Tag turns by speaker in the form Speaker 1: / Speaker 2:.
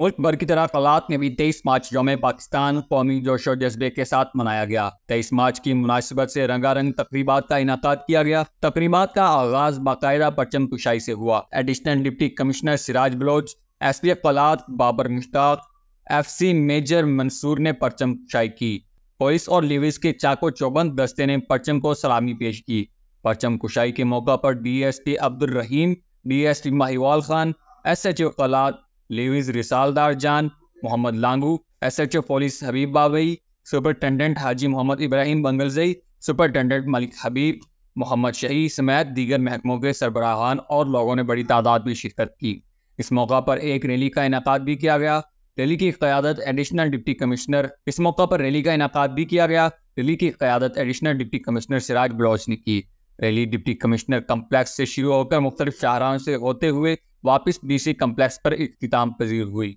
Speaker 1: मुल्क भर की तरह कलात ने भी तेईस मार्च योम पाकिस्तान कौमी जोश और जज्बे के साथ मनाया गया तेईस मार्च की मुनासिबत से रंगारंग तकरीबा का इनका किया गया तकरीबा का आगाज बाकायदा परचम कुशाई से हुआ additional deputy commissioner Siraj Baloch S P Kalat Babar Mushtaq F C major Mansoor ने परचम कुशाई की पुलिस और लिविस के चाको चौबंद दस्ते ने परचम को सलामी पेश की परचम कुशाई के मौका पर D S P Abdul Rahim D S P Mahiwal Khan S H O Kalat levies रिसालदार Jan Mohammad Langu SHO police Habib Babai superintendent Haji Mohammad Ibrahim Bangalzai superintendent Malik Habib Mohammad Shahi समेत दीगर महकमों के सरबराहान और लोगों ने बड़ी तादाद में शिरकत की इस मौका पर एक रैली का इनका भी किया गया रैली की क्यादत एडिशनल डिप्टी कमिश्नर इस मौका पर रैली का इनका भी किया गया रैली की क्यादत additional deputy commissioner Siraj Baloch ने की रैली डिप्टी कमिश्नर कम्प्लेक्स से शुरू होकर मुख्तलिफ शाहरा से होते हुए वापस डीसी कम्प्लेक्स पर इख्ताम पजीर हुई